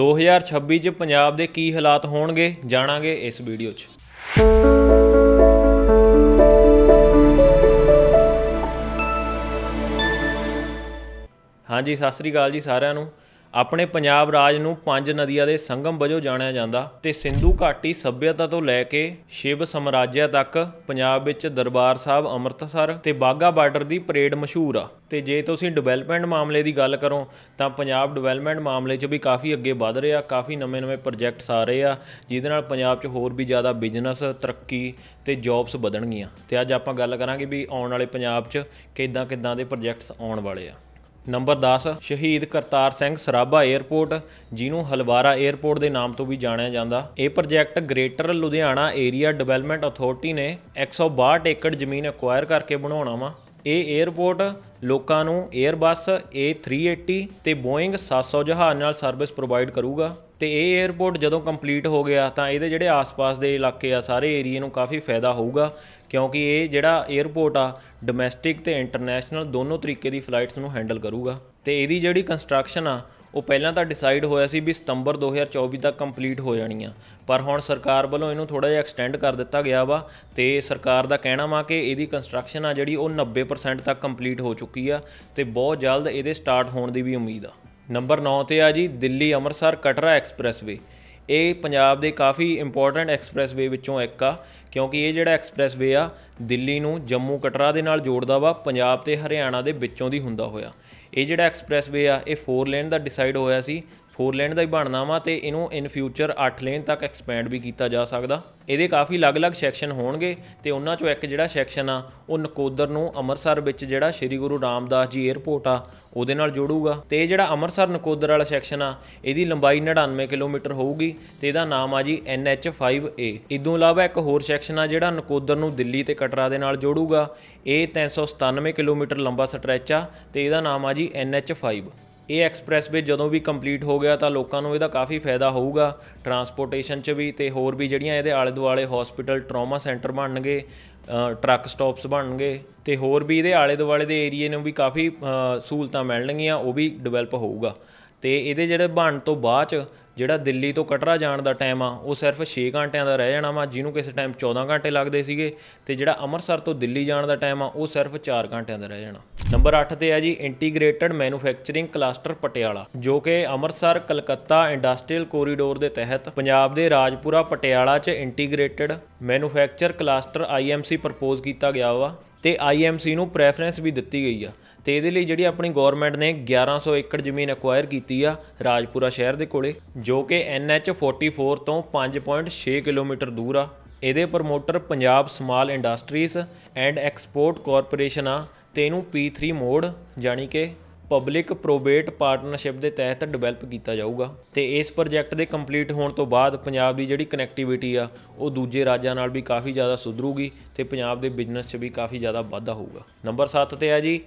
2026 ਚ ਪੰਜਾਬ ਦੇ ਕੀ ਹਾਲਾਤ ਹੋਣਗੇ ਜਾਣਾਂਗੇ ਇਸ ਵੀਡੀਓ 'ਚ ਹਾਂਜੀ ਸਤਿ ਸ੍ਰੀ ਅਕਾਲ ਜੀ ਸਾਰਿਆਂ ਨੂੰ ਆਪਣੇ ਪੰਜਾਬ ਰਾਜ ਨੂੰ ਪੰਜ ਨਦੀਆਂ ਦੇ ਸੰਗਮ ਵਜੋਂ ਜਾਣਿਆ ਜਾਂਦਾ ਤੇ ਸਿੰਧੂ ਘਾਟੀ ਸੱਭਿਅਤਾ ਤੋਂ ਲੈ ਕੇ ਸ਼ਿਵ ਸਮਰਾਜਿਆ ਤੱਕ ਪੰਜਾਬ ਵਿੱਚ ਦਰਬਾਰ ਸਾਹਿਬ ਅੰਮ੍ਰਿਤਸਰ ਤੇ ਬਾਗਾ ਬਾਰਡਰ ਦੀ ਪਰੇਡ ਮਸ਼ਹੂਰ ਆ ਤੇ ਜੇ ਤੁਸੀਂ ਡਿਵੈਲਪਮੈਂਟ ਮਾਮਲੇ ਦੀ ਗੱਲ ਕਰੋ ਤਾਂ ਪੰਜਾਬ ਡਿਵੈਲਪਮੈਂਟ ਮਾਮਲੇ 'ਚ ਵੀ ਕਾਫੀ ਅੱਗੇ ਵਧ ਰਿਹਾ ਕਾਫੀ ਨਵੇਂ-ਨਵੇਂ ਪ੍ਰੋਜੈਕਟਸ ਆ ਰਹੇ ਆ ਜਿਹਦੇ ਨਾਲ ਪੰਜਾਬ 'ਚ ਹੋਰ ਵੀ ਜ਼ਿਆਦਾ ਬਿਜ਼ਨਸ ਤਰੱਕੀ ਤੇ ਜੌਬਸ ਵਧਣਗੀਆਂ ਤੇ ਅੱਜ ਆਪਾਂ ਗੱਲ ਕਰਾਂਗੇ ਵੀ ਆਉਣ ਵਾਲੇ ਪੰਜਾਬ 'ਚ ਕਿਦਾਂ-ਕਿਦਾਂ ਦੇ ਪ੍ਰੋਜੈਕਟਸ ਆਉਣ ਵਾਲੇ ਆ ਨੰਬਰ 10 ਸ਼ਹੀਦ ਕਰਤਾਰ ਸਿੰਘ ਸਰਾਭਾ 에ਅਰਪੋਰਟ ਜਿਹਨੂੰ ਹਲਵਾਰਾ 에ਅਰਪੋਰਟ ਦੇ ਨਾਮ ਤੋਂ ਵੀ ਜਾਣਿਆ ਜਾਂਦਾ ਇਹ project greater Ludhiana area development authority ਨੇ 162 ਏਕੜ ਜ਼ਮੀਨ ਐਕਵਾਇਰ ਕਰਕੇ ਬਣਾਉਣਾ ਵਾ ਇਹ 에ਅਰਪੋਰਟ ਲੋਕਾਂ ਨੂੰ 에ਅਰਬੱਸ A380 ਤੇ ਬੋਇੰਗ 700 ਜਹਾਜ਼ ਨਾਲ ਸਰਵਿਸ ਪ੍ਰੋਵਾਈਡ ਕਰੂਗਾ ਤੇ ਇਹ 에ਅਰਪੋਰਟ ਜਦੋਂ ਕੰਪਲੀਟ ਹੋ ਗਿਆ ਤਾਂ ਇਹਦੇ ਜਿਹੜੇ ਆਸ-ਪਾਸ ਦੇ ਇਲਾਕੇ ਆ ਸਾਰੇ ਏਰੀਆ ਨੂੰ ਕਾਫੀ ਫਾਇਦਾ ਹੋਊਗਾ ਕਿਉਂਕਿ ਇਹ ਜਿਹੜਾ 에ਅਰਪੋਰਟ ਆ ਡੋਮੈਸਟਿਕ ਤੇ ਇੰਟਰਨੈਸ਼ਨਲ ਦੋਨੋਂ ਤਰੀਕੇ ਦੀ ਫਲਾਈਟਸ ਨੂੰ ਹੈਂਡਲ ਕਰੂਗਾ ਤੇ ਇਹਦੀ ਜਿਹੜੀ ਕੰਸਟਰਕਸ਼ਨ ਆ ਉਹ ਪਹਿਲਾਂ ਤਾਂ ਡਿਸਾਈਡ ਹੋਇਆ ਸੀ ਵੀ ਸਤੰਬਰ 2024 ਤੱਕ ਕੰਪਲੀਟ ਹੋ ਜਾਣੀ ਆ ਪਰ ਹੁਣ ਸਰਕਾਰ ਵੱਲੋਂ ਇਹਨੂੰ ਥੋੜਾ ਜਿਹਾ ਐਕਸਟੈਂਡ ਕਰ ਦਿੱਤਾ ਗਿਆ ਵਾ ਤੇ ਸਰਕਾਰ ਦਾ ਕਹਿਣਾ ਵਾ ਕਿ ਇਹਦੀ ਕੰਸਟਰਕਸ਼ਨ ਆ ਜਿਹੜੀ ਉਹ 90% ਤੱਕ ਕੰਪਲੀਟ ਹੋ ਚੁੱਕੀ ਆ ਤੇ ਬਹੁਤ ਜਲਦ ਇਹਦੇ ਸਟਾਰਟ ਹੋਣ ਦੀ ਵੀ ਉਮੀਦ ਆ ਨੰਬਰ 9 ਤੇ ਆ ਜੀ ਦਿੱਲੀ ਅੰਮ੍ਰਿਤਸਰ ਕਟਰਾ ਐਕਸਪ੍ਰੈਸਵੇ ਇਹ ਪੰਜਾਬ ਦੇ ਕਾਫੀ ਇੰਪੋਰਟੈਂਟ ਐਕਸਪ੍ਰੈਸ ਵੇ ਵਿੱਚੋਂ ਇੱਕ ਆ ਕਿਉਂਕਿ ਇਹ ਜਿਹੜਾ ਐਕਸਪ੍ਰੈਸ ਵੇ ਆ ਦਿੱਲੀ ਨੂੰ ਜੰਮੂ ਕਟਰਾ ਦੇ ਨਾਲ ਜੋੜਦਾ ਵਾ ਪੰਜਾਬ ਤੇ ਹਰਿਆਣਾ ਦੇ ਵਿੱਚੋਂ ਦੀ ਹੁੰਦਾ ਹੋਇਆ ਇਹ ਜਿਹੜਾ ਐਕਸਪ੍ਰੈਸ ਵੇ ਆ ਇਹ 4 ਲੇਨ ਦਾ ਡਿਸਾਈਡ ਹੋਇਆ ਸੀ 4 ਲੇਨ ਦਾ ਹੀ ਬਣਨਾ ਵਾ ਤੇ ਇਹਨੂੰ ਇਨ ਫਿਊਚਰ 8 ਲੇਨ ਤੱਕ ਐਕਸਪੈਂਡ ਵੀ ਕੀਤਾ ਜਾ ਸਕਦਾ ਇਹਦੇ ਕਾਫੀ ਅਲੱਗ-ਅਲੱਗ ਸੈਕਸ਼ਨ ਹੋਣਗੇ ਤੇ ਉਹਨਾਂ ਚੋਂ ਇੱਕ ਜਿਹੜਾ ਸੈਕਸ਼ਨ ਆ ਉਹ ਨਕੋਦਰ ਨੂੰ ਅੰਮ੍ਰਿਤਸਰ ਵਿੱਚ ਜਿਹੜਾ ਸ੍ਰੀ ਗੁਰੂ ਰਾਮਦਾਸ ਜੀ 에ਅਰਪੋਰਟ ਆ ਉਹਦੇ ਨਾਲ ਜੋੜੂਗਾ ਤੇ ਜਿਹੜਾ ਅੰਮ੍ਰਿਤਸਰ ਨਕੋਦਰ ਵਾਲਾ ਸੈਕਸ਼ਨ ਆ ਇਹਦੀ ਲੰਬਾਈ 99 ਕਿਲੋਮੀਟਰ ਹੋਊਗੀ ਤੇ ਇਹਦਾ ਨਾਮ ਆ ਜੀ NH5A ਇਦੋਂ ਇਲਾਵਾ ਇੱਕ ਹੋਰ ਸੈਕਸ਼ਨ ਆ ਜਿਹੜਾ ਨਕੋਦਰ ਨੂੰ ਦਿੱਲੀ ਤੇ ਕਟਰਾ ਦੇ ਨਾਲ ਜੋੜੂਗਾ ਇਹ 397 ਕਿਲੋਮੀਟਰ ਲੰਬਾ ਸਟ੍ਰੈਚ ਆ ਤੇ ਇਹਦਾ ਨਾਮ ਆ ਜੀ NH5 ਇਹ ਐਕਸਪ੍ਰੈਸਵੇ ਜਦੋਂ ਵੀ ਕੰਪਲੀਟ ਹੋ ਗਿਆ ਤਾਂ ਲੋਕਾਂ ਨੂੰ ਇਹਦਾ ਕਾਫੀ ਫਾਇਦਾ ਹੋਊਗਾ ਟਰਾਂਸਪੋਰਟੇਸ਼ਨ 'ਚ ਵੀ ਤੇ ਹੋਰ ਵੀ ਜਿਹੜੀਆਂ ਇਹਦੇ ਆਲੇ ਦੁਆਲੇ ਹਸਪੀਟਲ ਟਰਾਮਾ ਸੈਂਟਰ ਬਣਨਗੇ ਟਰੱਕ ਸਟਾਪਸ ਬਣਨਗੇ ਤੇ ਹੋਰ ਵੀ ਇਹਦੇ ਆਲੇ ਦੁਆਲੇ ਦੇ ਏਰੀਏ ਨੂੰ ਵੀ ਕਾਫੀ ਸਹੂਲਤਾਂ ਮਿਲਣਗੀਆਂ ਉਹ ਵੀ ਡਿਵੈਲਪ ਹੋਊਗਾ ਤੇ ਇਹਦੇ ਜਿਹੜੇ ਬਣਨ ਤੋਂ ਬਾਅਦ ਜਿਹੜਾ ਦਿੱਲੀ ਤੋਂ ਕਟਰਾ ਜਾਣ ਦਾ ਟਾਈਮ ਆ ਉਹ ਸਿਰਫ 6 ਘੰਟਿਆਂ ਦਾ ਰਹਿ ਜਾਣਾ ਵਾ ਜਿਹਨੂੰ ਕਿਸੇ ਟਾਈਮ 14 ਘੰਟੇ ਲੱਗਦੇ ਸੀਗੇ ਤੇ ਜਿਹੜਾ ਅੰਮ੍ਰਿਤਸਰ ਤੋਂ ਦਿੱਲੀ ਜਾਣ ਦਾ ਟਾਈਮ ਆ ਉਹ ਸਿਰਫ 4 ਘੰਟਿਆਂ ਦਾ ਰਹਿ ਜਾਣਾ ਨੰਬਰ 8 ਤੇ ਹੈ ਜੀ ਇੰਟੀਗ੍ਰੇਟਿਡ ਮੈਨੂਫੈਕਚਰਿੰਗ ਕਲਸਟਰ ਪਟਿਆਲਾ ਜੋ ਕਿ ਅੰਮ੍ਰਿਤਸਰ ਕਲਕੱਤਾ ਇੰਡਸਟਰੀਅਲ ਕੋਰੀਡੋਰ ਦੇ ਤਹਿਤ ਪੰਜਾਬ ਦੇ ਰਾਜਪੁਰਾ ਪਟਿਆਲਾ 'ਚ integrated manufacture cluster IMC propose ਕੀਤਾ ਗਿਆ ਵਾ ਤੇ ਆਈਐਮਸੀ ਨੂੰ ਪ੍ਰੈਫਰੈਂਸ ਵੀ ਦਿੱਤੀ ਗਈ ਆ ਤੇ ਇਹਦੇ ਲਈ ਜਿਹੜੀ ਆਪਣੀ ਗਵਰਨਮੈਂਟ ਨੇ 1100 ਏਕੜ ਜ਼ਮੀਨ ਅਕਵਾਇਰ ਕੀਤੀ ਆ ਰਾਜਪੁਰਾ ਸ਼ਹਿਰ ਦੇ ਕੋਲੇ ਜੋ ਕਿ ਐਨਐਚ 44 ਤੋਂ 5.6 ਕਿਲੋਮੀਟਰ ਦੂਰ ਆ ਇਹਦੇ promoter Punjab small industries and export corporation ਆ ਤੇ ਇਹਨੂੰ P3 ਮੋਡ ਜਾਨੀ ਕਿ ਪਬਲਿਕ ਪ੍ਰੋਬੇਟ ਪਾਰਟਨਰਸ਼ਿਪ ਦੇ ਤਹਿਤ ਡਿਵੈਲਪ ਕੀਤਾ ਜਾਊਗਾ ਤੇ ਇਸ ਪ੍ਰੋਜੈਕਟ ਦੇ ਕੰਪਲੀਟ ਹੋਣ ਤੋਂ ਬਾਅਦ ਪੰਜਾਬ ਦੀ ਜਿਹੜੀ ਕਨੈਕਟੀਵਿਟੀ ਆ ਉਹ ਦੂਜੇ ਰਾਜਾਂ ਨਾਲ ਵੀ ਕਾਫੀ ਜ਼ਿਆਦਾ ਸੁਧਰੂਗੀ ਤੇ ਪੰਜਾਬ ਦੇ ਬਿਜ਼ਨਸ 'ਚ ਵੀ ਕਾਫੀ ਜ਼ਿਆਦਾ ਵਾਧਾ ਹੋਊਗਾ ਨੰਬਰ 7 ਤੇ ਆ ਜੀ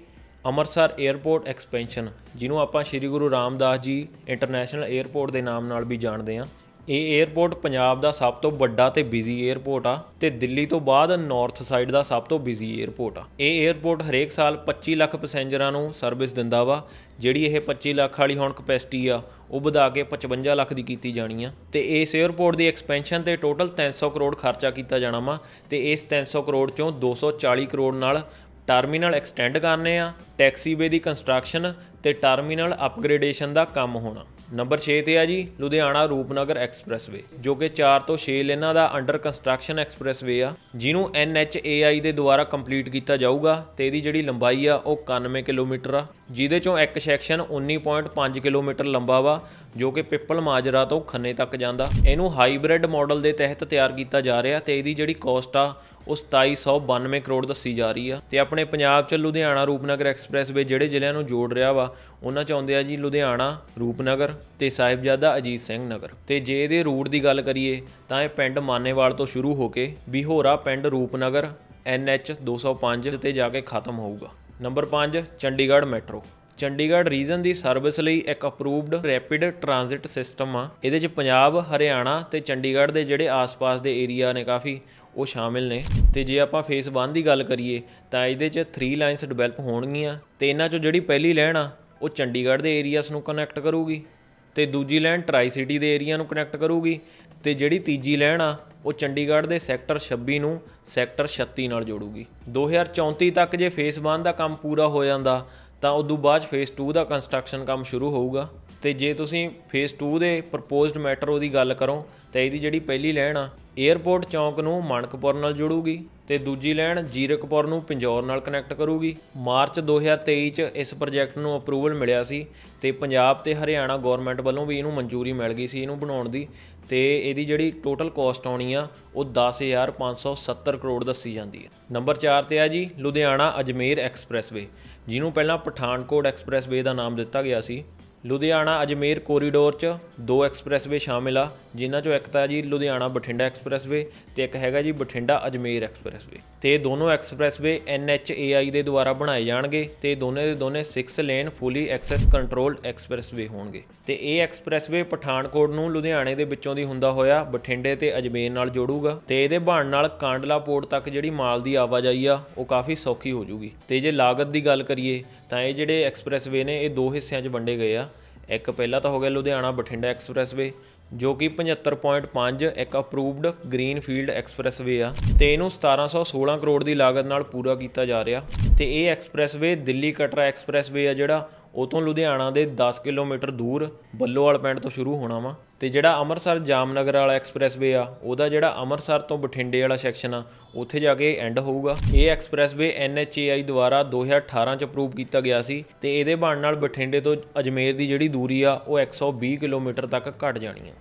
ਅੰਮ੍ਰਿਤਸਰ 에ਅਰਪੋਰਟ ਐਕਸਪੈਂਸ਼ਨ ਜਿਹਨੂੰ ਆਪਾਂ ਸ੍ਰੀ ਗੁਰੂ ਰਾਮਦਾਸ ਜੀ ਇੰਟਰਨੈਸ਼ਨਲ 에ਅਰਪੋਰਟ ਦੇ ਨਾਮ ਨਾਲ ਵੀ ਜਾਣਦੇ ਆ ਇਹ 에어ਪੋਰਟ ਪੰਜਾਬ ਦਾ ਸਭ ਤੋਂ ਵੱਡਾ ਤੇ ਬਿਜ਼ੀ 에어ਪੋਰਟ ਆ ਤੇ ਦਿੱਲੀ ਤੋਂ ਬਾਅਦ ਨਾਰਥ ਸਾਈਡ ਦਾ ਸਭ ਤੋਂ ਬਿਜ਼ੀ 에어ਪੋਰਟ ਆ ਇਹ 에어ਪੋਰਟ ਹਰੇਕ ਸਾਲ 25 ਲੱਖ ਪੈਸੇਂਜਰਾਂ ਨੂੰ ਸਰਵਿਸ ਦਿੰਦਾ ਵਾ ਜਿਹੜੀ ਇਹ 25 ਲੱਖ ਵਾਲੀ ਹੁਣ ਕਪੈਸਿਟੀ ਆ ਉਹ ਵਧਾ ਕੇ 55 ਲੱਖ ਦੀ ਕੀਤੀ ਜਾਣੀ ਆ ਤੇ ਇਸ 에어ਪੋਰਟ ਦੀ ਐਕਸਪੈਂਸ਼ਨ ਤੇ ਟੋਟਲ 300 ਕਰੋੜ ਖਰਚਾ ਕੀਤਾ ਜਾਣਾ ਵਾ ਤੇ ਇਸ 300 ਕਰੋੜ ਚੋਂ 240 ਕਰੋੜ ਨਾਲ ਟਰਮੀਨਲ ਐਕਸਟੈਂਡ ਕਰਨੇ ਆ ਟੈਕਸੀ ਦੀ ਕੰਸਟਰਕਸ਼ਨ ਤੇ ਟਰਮੀਨਲ ਅਪਗ੍ਰੇਡੇਸ਼ਨ ਦਾ ਕੰਮ ਹੋਣਾ ਨੰਬਰ 6 ਤੇ ਆ ਜੀ ਲੁਧਿਆਣਾ ਰੂਪਨਗਰ ਐਕਸਪ੍ਰੈਸਵੇ ਜੋ ਕਿ 4 ਤੋਂ 6 ਲੇਨਾਂ ਦਾ ਅੰਡਰ ਕੰਸਟਰਕਸ਼ਨ ਐਕਸਪ੍ਰੈਸਵੇ ਆ ਜਿਹਨੂੰ NHAI ਦੇ ਦੁਆਰਾ ਕੰਪਲੀਟ ਕੀਤਾ ਜਾਊਗਾ ਤੇ ਇਹਦੀ ਜਿਹੜੀ ਲੰਬਾਈ ਆ ਉਹ 91 ਕਿਲੋਮੀਟਰ ਆ ਜਿਹਦੇ ਚੋਂ ਇੱਕ ਸੈਕਸ਼ਨ 19.5 ਕਿਲੋਮੀਟਰ ਲੰਬਾ ਵਾ ਜੋ ਕਿ ਪਿੱਪਲ ਮਾਜਰਾ ਤੋਂ ਖੰਨੇ ਤੱਕ ਜਾਂਦਾ ਇਹਨੂੰ ਹਾਈਬ੍ਰਿਡ ਮਾਡਲ ਦੇ ਤਹਿਤ ਤਿਆਰ ਕੀਤਾ ਜਾ ਰਿਹਾ ਤੇ ਇਹਦੀ ਜਿਹੜੀ ਕੋਸਟ ਆ ਉਹ 2792 ਕਰੋੜ ਦੱਸੀ ਜਾ ਰਹੀ ਆ ਤੇ ਆਪਣੇ ਪੰਜਾਬ ਚ ਲੁਧਿਆਣਾ ਰੂਪਨਗਰ ਐਕਸਪ੍ਰੈਸਵੇ ਜਿਹੜੇ ਜ਼ਿਲ੍ਹਿਆਂ ਨੂੰ ਜੋੜ ਰਿਹਾ ਵਾ ਉਹਨਾਂ ਚ ਆਉਂਦੇ ਆ ਜੀ ਲੁਧਿਆਣਾ ਰੂਪਨਗਰ ਤੇ ਸਾਹਿਬਜ਼ਾਦਾ ਅਜੀਤ ਸਿੰਘ ਨਗਰ ਤੇ ਜੇ ਇਹਦੇ ਰੂਟ ਦੀ ਗੱਲ ਕਰੀਏ ਤਾਂ ਇਹ ਪਿੰਡ ਮਾਨੇਵਾਲ ਤੋਂ ਸ਼ੁਰੂ ਹੋ ਕੇ ਬਿਹੋਰਾ ਪਿੰਡ ਰੂਪਨਗਰ ਐਨਐਚ 205 ਤੇ ਜਾ ਕੇ ਖਤਮ ਹੋਊਗਾ number 5 Chandigarh metro Chandigarh region ਦੀ ਸਰਵਿਸ ਲਈ ਇੱਕ ਅਪਰੂਵਡ ਰੈਪਿਡ ਟ੍ਰਾਂਜ਼ਿਟ ਸਿਸਟਮ ਆ ਇਹਦੇ ਚ ਪੰਜਾਬ ਹਰਿਆਣਾ ਤੇ ਚੰਡੀਗੜ੍ਹ ਦੇ ਜਿਹੜੇ ਆਸ-ਪਾਸ ਦੇ ਏਰੀਆ ਨੇ ਕਾਫੀ ਉਹ ਸ਼ਾਮਿਲ ਨੇ ਤੇ ਜੇ ਆਪਾਂ ਫੇਸ 1 ਦੀ ਗੱਲ ਕਰੀਏ ਤਾਂ ਇਹਦੇ ਚ 3 ਲਾਈਨਸ ਡਿਵੈਲਪ ਹੋਣਗੀਆਂ ਤੇ ਇਹਨਾਂ ਚੋਂ ਜਿਹੜੀ ਪਹਿਲੀ ਲਾਈਨ ਆ ਉਹ ਚੰਡੀਗੜ੍ਹ ਦੇ ਏਰੀਆਸ ਨੂੰ ਕਨੈਕਟ ਕਰੂਗੀ ਤੇ ਦੂਜੀ ਲਾਈਨ ਟ੍ਰਾਈ ਸਿਟੀ ਦੇ ਏਰੀਆ ਨੂੰ ਕਨੈਕਟ ਕਰੂਗੀ ਤੇ ਜਿਹੜੀ ਤੀਜੀ ਲਾਈਨ ਆ ਉਹ ਚੰਡੀਗੜ੍ਹ ਦੇ ਸੈਕਟਰ 26 ਨੂੰ ਸੈਕਟਰ 36 ਨਾਲ ਜੋੜੂਗੀ 2034 ਤੱਕ ਜੇ ਫੇਸ 1 ਦਾ ਕੰਮ ਪੂਰਾ ਹੋ ਜਾਂਦਾ ਤਾਂ ਉਦੋਂ ਬਾਅਦ ਫੇਸ 2 ਦਾ ਕੰਸਟਰਕਸ਼ਨ ਕੰਮ ਸ਼ੁਰੂ ਹੋਊਗਾ ਤੇ ਜੇ ਤੁਸੀਂ ਫੇਸ 2 ਦੇ ਪ੍ਰਪੋਜ਼ਡ ਮੈਟਰੋ ਦੀ ਗੱਲ ਕਰੋ ਤਾਂ ਇਹਦੀ ਜਿਹੜੀ ਪਹਿਲੀ ਲਾਈਨ ਆ 에어ਪੋਰਟ ਚੌਂਕ ਨੂੰ ਮਾਨਕਪੁਰ ਨਾਲ ਜੋੜੂਗੀ ਤੇ ਦੂਜੀ ਲਾਈਨ ਜੀਰਕਪੁਰ ਨੂੰ ਪਿੰਜੌਰ ਨਾਲ ਕਨੈਕਟ ਕਰੂਗੀ ਮਾਰਚ 2023 ਚ ਇਸ ਪ੍ਰੋਜੈਕਟ ਨੂੰ ਅਪਰੂਵਲ ਮਿਲਿਆ ਸੀ ਤੇ ਪੰਜਾਬ ਤੇ ਹਰਿਆਣਾ ਗਵਰਨਮੈਂਟ ਵੱਲੋਂ ਵੀ ਇਹਨੂੰ ਮਨਜ਼ੂਰੀ ਮਿਲ ਗਈ ਸੀ ਇਹਨੂੰ ਬਣਾਉਣ ਦੀ ਤੇ ਇਹਦੀ ਜਿਹੜੀ ਟੋਟਲ ਕਾਸਟ ਆਉਣੀ ਆ ਉਹ 10570 ਕਰੋੜ ਦੱਸੀ ਜਾਂਦੀ ਹੈ ਨੰਬਰ 4 ਤੇ ਆ ਜੀ ਲੁਧਿਆਣਾ ਅਜਮੇਰ ਐਕਸਪ੍ਰੈਸਵੇ ਜਿਹਨੂੰ ਪਹਿਲਾਂ ਪਠਾਨਕੋਟ ਐਕਸਪ੍ਰੈਸਵੇ ਦਾ ਨਾਮ ਦਿੱਤਾ ਗਿਆ ਸੀ ਲੁਧਿਆਣਾ ਅਜਮੇਰ ਕੋਰੀਡੋਰ 'ਚ ਦੋ ਐਕਸਪ੍ਰੈਸਵੇ ਸ਼ਾਮਿਲ ਆ ਜਿਨ੍ਹਾਂ 'ਚੋਂ ਇੱਕ ਤਾਂ ਜੀ ਲੁਧਿਆਣਾ ਬਠਿੰਡਾ ਐਕਸਪ੍ਰੈਸਵੇ ਤੇ ਇੱਕ ਹੈਗਾ ਜੀ ਬਠਿੰਡਾ ਅਜਮੇਰ ਐਕਸਪ੍ਰੈਸਵੇ ਤੇ ਦੋਨੋਂ ਐਕਸਪ੍ਰੈਸਵੇ ਆਈ ਦੇ ਦੁਆਰਾ ਬਣਾਏ ਜਾਣਗੇ ਤੇ ਦੋਨੇ ਦੇ ਦੋਨੇ 6 lane fully access controlled expressway ਹੋਣਗੇ ਤੇ ਇਹ ਐਕਸਪ੍ਰੈਸਵੇ ਪਠਾਨਕੋਟ ਨੂੰ ਲੁਧਿਆਣੇ ਦੇ ਵਿੱਚੋਂ ਦੀ ਹੁੰਦਾ ਹੋਇਆ ਬਠਿੰਡੇ ਤੇ ਅਜਮੇਰ ਨਾਲ ਜੋੜੂਗਾ ਤੇ ਇਹਦੇ ਬਣ ਨਾਲ ਕਾਂਡਲਾ ਪੋਰਟ ਤੱਕ ਜਿਹੜੀ ਮਾਲ ਦੀ ਆਵਾਜਾਈ ਆ ਉਹ ਕਾਫੀ ਸੌਖੀ ਹੋ ਜੂਗੀ ਤੇ ਜੇ ਲਾਗਤ ਦੀ ਗੱਲ ਕਰੀਏ ਤਾਂ ਇਹ ਜਿਹੜੇ ਐਕਸਪ੍ਰੈਸਵੇ ਨੇ ਇਹ ਦੋ ਹਿੱਸਿਆਂ 'ਚ ਵੰਡੇ ਗਏ ਆ ਇੱਕ ਪਹਿਲਾ ਤਾਂ ਹੋ ਗਿਆ ਲੁਧਿਆਣਾ ਬਠਿੰਡਾ ਐਕਸਪ੍ਰੈਸਵੇ ਜੋ ਕਿ 75.5 ਇੱਕ ਅਪਰੂਵਡ ਗ੍ਰੀਨ ਫੀਲਡ ਐਕਸਪ੍ਰੈਸਵੇ ਆ ਤੇ ਇਹਨੂੰ 1716 ਕਰੋੜ ਦੀ ਲਾਗਤ ਨਾਲ ਪੂਰਾ ਕੀਤਾ ਜਾ ਰਿਹਾ ਤੇ ਇਹ ਐਕਸਪ੍ਰੈਸਵੇ ਦਿੱਲੀ ਕਟਰਾ ਐਕਸਪ੍ਰੈਸਵੇ ਆ ਜਿਹੜਾ ਉਤੋਂ ਲੁਧਿਆਣਾ ਦੇ 10 ਕਿਲੋਮੀਟਰ ਦੂਰ ਬੱਲੋਵਾਲ ਪਿੰਡ ਤੋਂ ਸ਼ੁਰੂ ਹੋਣਾ ਵਾ ਤੇ ਜਿਹੜਾ ਅੰਮ੍ਰਿਤਸਰ ਜਾਮਨਗਰ ਵਾਲਾ ਐਕਸਪ੍ਰੈਸਵੇ ਆ ਉਹਦਾ ਜਿਹੜਾ ਅੰਮ੍ਰਿਤਸਰ ਤੋਂ ਬਠਿੰਡੇ ਵਾਲਾ ਸੈਕਸ਼ਨ ਆ ਉੱਥੇ ਜਾ ਕੇ ਐਂਡ ਹੋਊਗਾ ਇਹ ਐਕਸਪ੍ਰੈਸਵੇ NHAI ਦੁਆਰਾ 2018 ਚ ਅਪਰੂਵ ਕੀਤਾ ਗਿਆ ਸੀ ਤੇ ਇਹਦੇ ਬਣਨ ਨਾਲ ਬਠਿੰਡੇ ਤੋਂ ਅਜਮੇਰ ਦੀ ਜਿਹੜੀ ਦੂਰੀ ਆ ਉਹ 120 ਕਿਲੋਮੀਟਰ ਤੱਕ ਘਟ ਜਾਣੀ ਆ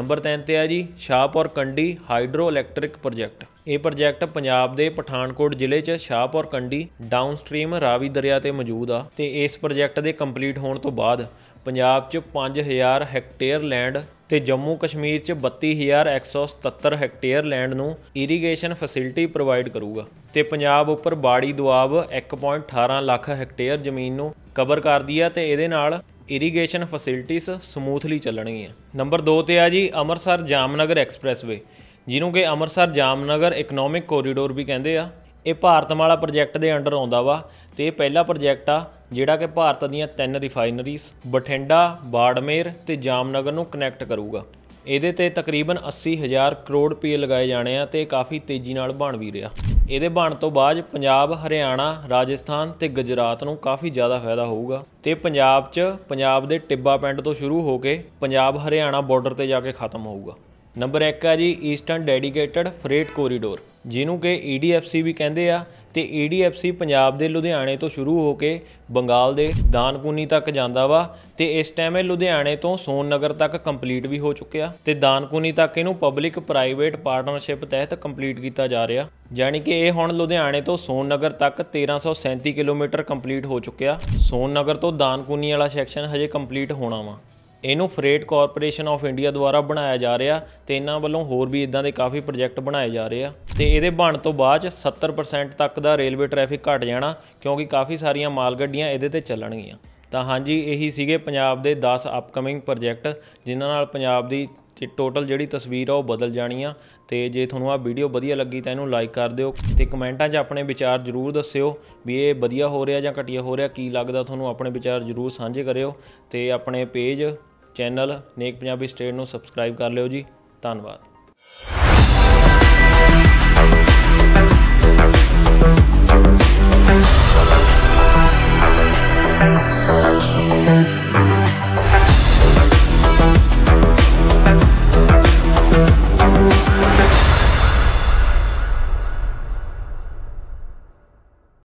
ਨੰਬਰ 3 ਤੇ ਆ ਜੀ Shahpur Kandi hydro electric project ਇਹ ਪ੍ਰੋਜੈਕਟ ਪੰਜਾਬ ਦੇ ਪਠਾਨਕੋਟ ਜ਼ਿਲ੍ਹੇ 'ਚ ਸ਼ਾਹਪੁਰ ਕੰਡੀ ਡਾਊਨਸਟ੍ਰੀਮ ਰਾਵੀ ਦਰਿਆ ਤੇ ਮੌਜੂਦ ਆ ਤੇ ਇਸ ਪ੍ਰੋਜੈਕਟ ਦੇ ਕੰਪਲੀਟ ਹੋਣ ਤੋਂ ਬਾਅਦ ਪੰਜਾਬ 'ਚ 5000 ਹੈਕਟੇਅਰ ਲੈਂਡ ਤੇ ਜੰਮੂ ਕਸ਼ਮੀਰ 'ਚ 32177 ਹੈਕਟੇਅਰ ਲੈਂਡ ਨੂੰ ਇਰੀਗੇਸ਼ਨ ਫੈਸਿਲਿਟੀ ਪ੍ਰੋਵਾਈਡ ਕਰੂਗਾ ਤੇ ਪੰਜਾਬ ਉੱਪਰ ਬਾੜੀ ਦੁਆਬ 1.18 ਲੱਖ ਹੈਕਟੇਅਰ ਜ਼ਮੀਨ ਨੂੰ ਕਵਰ ਕਰਦੀ ਆ ਤੇ ਇਹਦੇ ਨਾਲ ਇਰੀਗੇਸ਼ਨ ਫੈਸਿਲਿਟੀਆਂ ਸਮੂਥਲੀ ਚੱਲਣਗੀਆਂ ਨੰਬਰ 2 ਤੇ ਆ ਜੀ ਅੰਮ੍ਰਿਤਸਰ ਜਾਮਨਗਰ ਐਕਸਪ੍ਰੈਸਵੇ ਜਿਹਨੂੰ ਕਿ ਅੰਮ੍ਰਿਤਸਰ ਜਾਮਨਗਰ ਇਕਨੋਮਿਕ ਕੋਰੀਡੋਰ ਵੀ ਕਹਿੰਦੇ ਆ ਇਹ ਭਾਰਤਮਾਲਾ ਪ੍ਰੋਜੈਕਟ ਦੇ ਅੰਡਰ ਆਉਂਦਾ ਵਾ ਤੇ ਇਹ ਪਹਿਲਾ ਪ੍ਰੋਜੈਕਟ ਆ ਜਿਹੜਾ ਕਿ ਭਾਰਤ ਦੀਆਂ ਤਿੰਨ ਰਿਫਾਈਨਰੀਜ਼ ਬਠਿੰਡਾ ਬਾੜਮੇਰ ਤੇ ਜਾਮਨਗਰ ਨੂੰ ਕਨੈਕਟ ਕਰੂਗਾ ਇਹਦੇ ਤੇ ਤਕਰੀਬਨ 80000 ਕਰੋੜ ਰੁਪਏ ਲਗਾਏ ਜਾਣੇ ਆ ਤੇ ਕਾਫੀ ਤੇਜ਼ੀ ਨਾਲ ਬਣ ਵੀ ਰਿਹਾ ਇਹਦੇ ਬਣ ਤੋਂ ਬਾਅਦ ਪੰਜਾਬ ਹਰਿਆਣਾ ਰਾਜਸਥਾਨ ਤੇ ਗੁਜਰਾਤ ਨੂੰ ਕਾਫੀ ਜ਼ਿਆਦਾ ਫਾਇਦਾ ਹੋਊਗਾ ਤੇ ਪੰਜਾਬ 'ਚ ਪੰਜਾਬ ਦੇ ਟਿੱਬਾ ਪਿੰਡ ਤੋਂ ਸ਼ੁਰੂ ਹੋ ਕੇ ਪੰਜਾਬ ਹਰਿਆਣਾ ਬਾਰਡਰ ਤੇ ਜਾ ਕੇ ਖਤਮ ਹੋਊਗਾ ਨੰਬਰ 1 ਆ ਜੀ ਈਸਟਰਨ ਡੈਡੀਕੇਟਡ ਫਰੇਟ ਕੋਰੀਡੋਰ ਜਿਹਨੂੰ ਕਿ EDFC ਵੀ ਕਹਿੰਦੇ ਆ ਤੇ EDFC ਪੰਜਾਬ ਦੇ ਲੁਧਿਆਣੇ ਤੋਂ ਸ਼ੁਰੂ ਹੋ ਕੇ ਬੰਗਾਲ ਦੇ ਦਾਨਕੂਨੀ ਤੱਕ ਜਾਂਦਾ ਵਾ ਤੇ ਇਸ ਟਾਈਮ ਇਹ ਲੁਧਿਆਣੇ ਤੋਂ ਸੋਨ ਨਗਰ ਤੱਕ ਕੰਪਲੀਟ ਵੀ ਹੋ ਚੁੱਕਿਆ ਤੇ ਦਾਨਕੂਨੀ ਤੱਕ ਇਹਨੂੰ ਪਬਲਿਕ ਪ੍ਰਾਈਵੇਟ ਪਾਰਟਨਰਸ਼ਿਪ ਤਹਿਤ ਕੰਪਲੀਟ ਕੀਤਾ ਜਾ ਰਿਹਾ ਯਾਨੀ ਕਿ ਇਹ ਹੁਣ ਲੁਧਿਆਣੇ ਤੋਂ ਸੋਨ ਨਗਰ ਤੱਕ 1337 ਕਿਲੋਮੀਟਰ ਕੰਪਲੀਟ ਹੋ ਚੁੱਕਿਆ ਸੋਨ ਨਗਰ ਤੋਂ ਦਾਨਕੂਨੀ ਵਾਲਾ ਸੈਕਸ਼ਨ ਹਜੇ ਕੰਪਲੀਟ ਹੋਣਾ ਵਾ ਇਹਨੂੰ ਫਰੇਟ ਕਾਰਪੋਰੇਸ਼ਨ ਆਫ ਇੰਡੀਆ ਦੁਆਰਾ ਬਣਾਇਆ ਜਾ ਰਿਹਾ ਤੇ ਇਹਨਾਂ ਵੱਲੋਂ ਹੋਰ ਵੀ ਇਦਾਂ ਦੇ ਕਾਫੀ ਪ੍ਰੋਜੈਕਟ ਬਣਾਏ ਜਾ ਰਹੇ ਆ ਤੇ ਇਹਦੇ ਬਣ ਤੋਂ ਬਾਅਦ 70% ਤੱਕ ਦਾ ਰੇਲਵੇ ਟ੍ਰੈਫਿਕ ਘਟ ਜਾਣਾ ਕਿਉਂਕਿ ਕਾਫੀ ਸਾਰੀਆਂ ਮਾਲ ਗੱਡੀਆਂ ਇਹਦੇ ਤੇ ਚੱਲਣਗੀਆਂ ਤਾਂ ਹਾਂਜੀ ਇਹੀ ਸੀਗੇ ਪੰਜਾਬ ਦੇ 10 ਅਪਕਮਿੰਗ ਪ੍ਰੋਜੈਕਟ ਜਿਨ੍ਹਾਂ ਨਾਲ ਪੰਜਾਬ ਦੀ ਟੋਟਲ ਜਿਹੜੀ ਤਸਵੀਰ ਆ ਉਹ ਬਦਲ ਜਾਣੀ ਆ ਤੇ ਜੇ ਤੁਹਾਨੂੰ ਆ ਵੀਡੀਓ ਵਧੀਆ ਲੱਗੀ ਤਾਂ ਇਹਨੂੰ ਲਾਈਕ ਕਰ ਦਿਓ ਤੇ ਕਮੈਂਟਾਂ 'ਚ ਆਪਣੇ ਵਿਚਾਰ ਜ਼ਰੂਰ ਦੱਸਿਓ ਵੀ ਇਹ ਵਧੀਆ ਹੋ ਰਿਹਾ ਜਾਂ ਘਟੀਆ ਹੋ ਰਿਹਾ ਕੀ ਲੱਗਦਾ ਤੁਹਾਨੂੰ ਆਪਣੇ ਵਿਚਾਰ ਜ਼ਰੂਰ ਸਾਂਝੇ ਕਰਿਓ ਤੇ ਆਪਣੇ ਪੇਜ ਚੈਨਲ ਨੇਕ ਪੰਜਾਬੀ ਸਟੇਟ ਨੂੰ ਸਬਸਕ੍ਰਾਈਬ ਕਰ ਲਿਓ ਜੀ ਧੰਨਵਾਦ